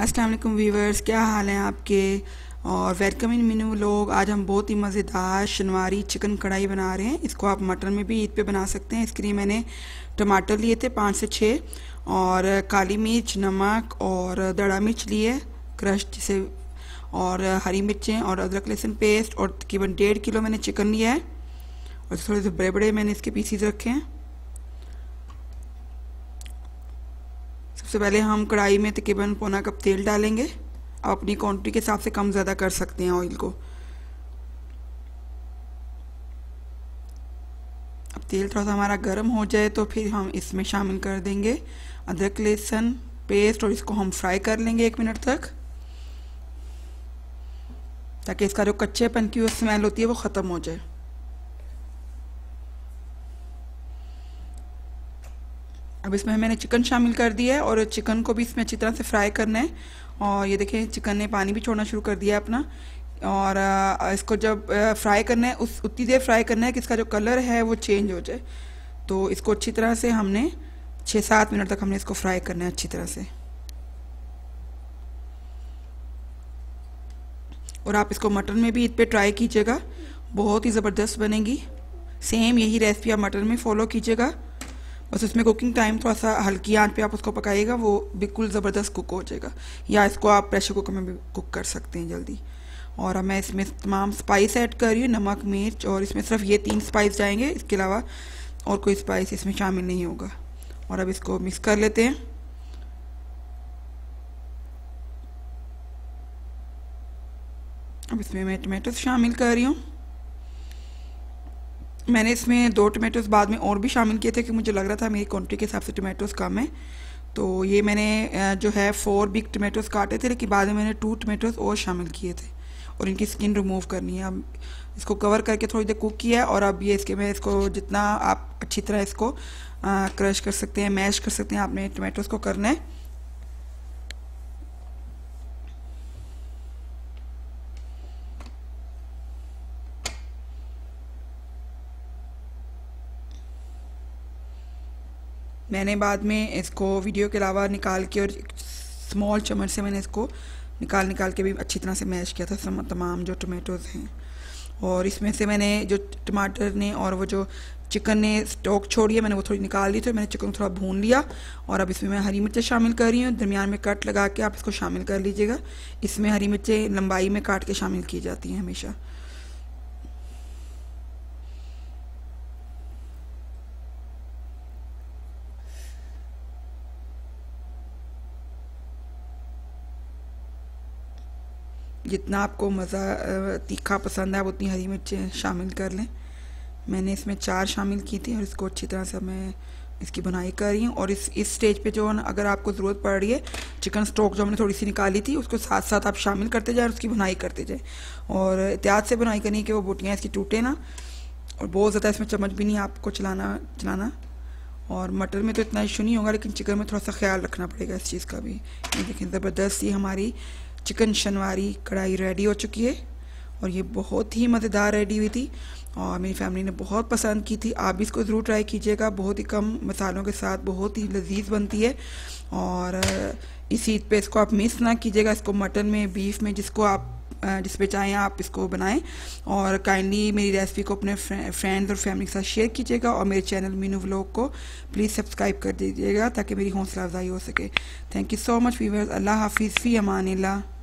अस्सलाम वालेकुम व्यूवर्स क्या हाल हैं आपके और वेलकम इन मीनू लोग आज हम बहुत ही मज़ेदार शनवारी चिकन कढ़ाई बना रहे हैं इसको आप मटन में भी ईद पे बना सकते हैं इसके लिए मैंने टमाटर लिए थे पाँच से छः और काली मिर्च नमक और दड़ा मिर्च लिए क्रश जिसे और हरी मिर्चें और अदरक लहसुन पेस्ट और तकरीबन डेढ़ किलो मैंने चिकन लिया है और थोड़े से बड़े बड़े मैंने इसके पीसीज रखे हैं सबसे पहले हम कढ़ाई में तकरीबन पौना कप तेल डालेंगे आप अपनी क्वान्टिटी के हिसाब से कम ज़्यादा कर सकते हैं ऑयल को अब तेल थोड़ा सा हमारा गर्म हो जाए तो फिर हम इसमें शामिल कर देंगे अदरक लहसुन पेस्ट और इसको हम फ्राई कर लेंगे एक मिनट तक ताकि इसका जो कच्चेपन की वो स्मेल होती है वो ख़त्म हो जाए अब इसमें मैंने चिकन शामिल कर दिया है और चिकन को भी इसमें अच्छी तरह से फ्राई करना है और ये देखें चिकन ने पानी भी छोड़ना शुरू कर दिया है अपना और इसको जब फ्राई करना है उस उतनी देर फ्राई करना है कि इसका जो कलर है वो चेंज हो जाए तो इसको अच्छी तरह से हमने छः सात मिनट तक हमने इसको फ्राई करना है अच्छी तरह से और आप इसको मटन में भी इत पे ट्राई कीजिएगा बहुत ही ज़बरदस्त बनेगी सेम यही रेसिपी आप मटन में फॉलो कीजिएगा बस इसमें कुकिंग टाइम थोड़ा सा हल्की आंच पे आप उसको पकाइएगा वो बिल्कुल ज़बरदस्त कुक हो जाएगा या इसको आप प्रेशर कुकर में भी कुक कर सकते हैं जल्दी और अब मैं इसमें तमाम स्पाइस ऐड कर रही हूँ नमक मिर्च और इसमें सिर्फ ये तीन स्पाइस जाएंगे इसके अलावा और कोई स्पाइस इसमें शामिल नहीं होगा और अब इसको मिक्स कर लेते हैं अब इसमें मैं टमाटो शामिल कर रही हूँ मैंने इसमें दो टमेटोज़ बाद में और भी शामिल किए थे कि मुझे लग रहा था मेरी क्वान्टिटी के हिसाब से टमेटोज़ कम है तो ये मैंने जो है फ़ोर बिग टमेटोज़ काटे थे लेकिन बाद में मैंने टू टमेटोज़ और शामिल किए थे और इनकी स्किन रिमूव करनी है अब इसको कवर करके थोड़ी देर कुक किया है और अब ये इसके में इसको जितना आप अच्छी तरह इसको क्रश कर सकते हैं मैश कर सकते हैं आपने टमेटोज़ को करना है मैंने बाद में इसको वीडियो के अलावा निकाल के और स्मॉल चम्मच से मैंने इसको निकाल निकाल के भी अच्छी तरह से मैश किया था तमाम जो टोमेटोज़ हैं और इसमें से मैंने जो टमाटर ने और वो जो चिकन ने स्टॉक छोड़ी है मैंने वो थोड़ी निकाल दी थी मैंने चिकन को थोड़ा भून लिया और अब इसमें मैं हरी मिर्चें शामिल कर रही हूँ दरमियान में कट लगा के आप इसको शामिल कर लीजिएगा इसमें हरी मिर्चें लंबाई में काट के शामिल की जाती हैं हमेशा जितना आपको मज़ा तीखा पसंद है आप उतनी हरी मिर्चें शामिल कर लें मैंने इसमें चार शामिल की थी और इसको अच्छी तरह से मैं इसकी बुनाई कर रही हूँ और इस इस स्टेज पे जो अगर आपको ज़रूरत पड़ रही है चिकन स्टोक जो हमने थोड़ी सी निकाली थी उसको साथ साथ आप शामिल करते जाएँ और उसकी बुनाई करते जाएँ और एहतियात से बुनाई करनी कि वो बूटियाँ इसकी टूटे ना और बहुत ज़्यादा इसमें चम्मच भी नहीं आपको चलाना चलाना और मटर में तो इतना इशू नहीं होगा लेकिन चिकन में थोड़ा सा ख्याल रखना पड़ेगा इस चीज़ का भी लेकिन ज़बरदस्त ही हमारी चिकन शनवारी कढ़ाई रेडी हो चुकी है और ये बहुत ही मज़ेदार रेडी हुई थी और मेरी फैमिली ने बहुत पसंद की थी आप भी इसको ज़रूर ट्राई कीजिएगा बहुत ही कम मसालों के साथ बहुत ही लजीज बनती है और इस ईद पे इसको आप मिस ना कीजिएगा इसको मटन में बीफ में जिसको आप जिस पर चाहें आप इसको बनाएं और काइंडली मेरी रेसिपी को अपने फ्रेंड्स और फैमिली के साथ शेयर कीजिएगा और मेरे चैनल मीनू व्लॉग को प्लीज़ सब्सक्राइब कर दीजिएगा ताकि मेरी हौसला अफजाई हो सके thank you so much viewers अल्लाह हाफिज़ फ़ी अमान